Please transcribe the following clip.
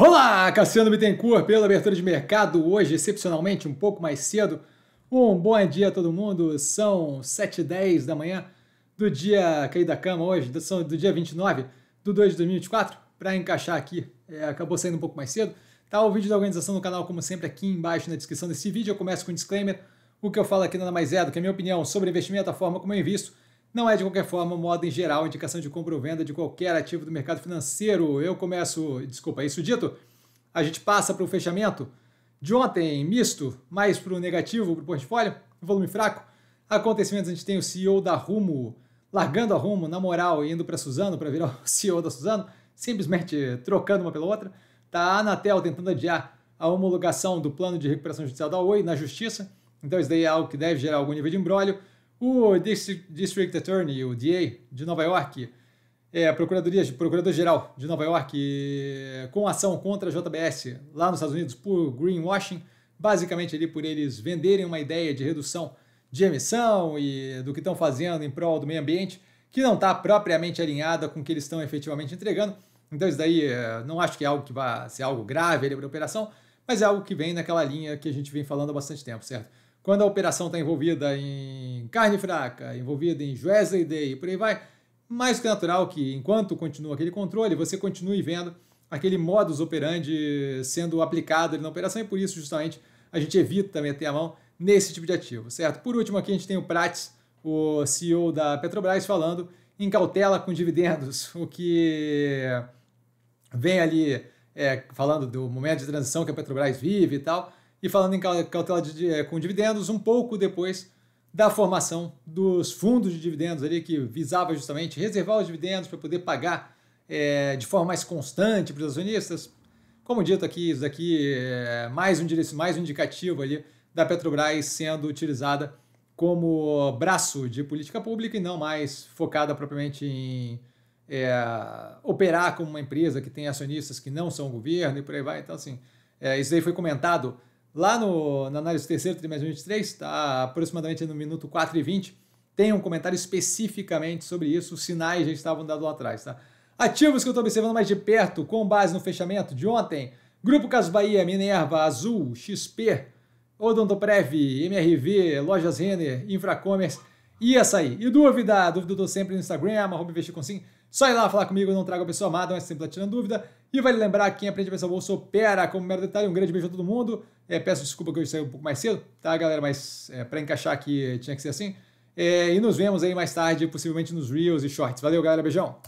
Olá, Cassiano Bittencourt, pela abertura de mercado hoje, excepcionalmente um pouco mais cedo. Um bom dia a todo mundo, são 7h10 da manhã do dia caí da cama hoje, do, são, do dia 29 do 2 de 2024, para encaixar aqui, é, acabou saindo um pouco mais cedo. Tá o vídeo da organização do canal, como sempre, aqui embaixo na descrição desse vídeo. Eu começo com um disclaimer, o que eu falo aqui nada mais é do que a minha opinião sobre investimento, a forma como eu invisto, não é, de qualquer forma, modo em geral, indicação de compra ou venda de qualquer ativo do mercado financeiro. Eu começo, desculpa, é isso dito, a gente passa para o fechamento de ontem, misto, mais para o negativo, para o portfólio, volume fraco. Acontecimentos, a gente tem o CEO da Rumo largando a Rumo, na moral, indo para Suzano, para virar o CEO da Suzano, simplesmente trocando uma pela outra. Tá a Anatel tentando adiar a homologação do plano de recuperação judicial da Oi na Justiça. Então isso daí é algo que deve gerar algum nível de embrólio. O District Attorney, o DA de Nova York, é, Procuradoria, Procurador-Geral de Nova York, com ação contra a JBS lá nos Estados Unidos por greenwashing, basicamente ali por eles venderem uma ideia de redução de emissão e do que estão fazendo em prol do meio ambiente, que não está propriamente alinhada com o que eles estão efetivamente entregando. Então, isso daí é, não acho que é algo que vá ser algo grave ali para a operação, mas é algo que vem naquela linha que a gente vem falando há bastante tempo, certo? Quando a operação está envolvida em carne fraca, envolvida em Wesley Day e por aí vai, mais que natural que, enquanto continua aquele controle, você continue vendo aquele modus operandi sendo aplicado na operação e por isso, justamente, a gente evita meter a mão nesse tipo de ativo, certo? Por último, aqui a gente tem o Prates, o CEO da Petrobras, falando em cautela com dividendos, o que vem ali é, falando do momento de transição que a Petrobras vive e tal, e falando em cautela de, é, com dividendos, um pouco depois da formação dos fundos de dividendos ali, que visava justamente reservar os dividendos para poder pagar é, de forma mais constante para os acionistas. Como dito aqui, isso aqui é mais um, mais um indicativo ali da Petrobras sendo utilizada como braço de política pública e não mais focada propriamente em é, operar como uma empresa que tem acionistas que não são o governo e por aí vai. Então, assim, é, isso aí foi comentado Lá no, na análise do terceiro trimestre de 2023, está aproximadamente no minuto 4 e 20, tem um comentário especificamente sobre isso, os sinais já estavam dados lá atrás, tá? Ativos que eu estou observando mais de perto, com base no fechamento de ontem, Grupo Caso Bahia, Minerva, Azul, XP, Odontoprev, MRV, Lojas Renner, Infracommerce, ia sair. E dúvida? Dúvida eu tô sempre no Instagram, arroba investir com sim. Sai lá falar comigo, eu não trago a pessoa amada, mas sempre lá tá tirando dúvida. E vale lembrar quem aprende a pensar bolsa opera como mero detalhe. Um grande beijo a todo mundo. É, peço desculpa que eu saí um pouco mais cedo, tá, galera? Mas é, para encaixar aqui tinha que ser assim. É, e nos vemos aí mais tarde, possivelmente nos Reels e Shorts. Valeu, galera. Beijão.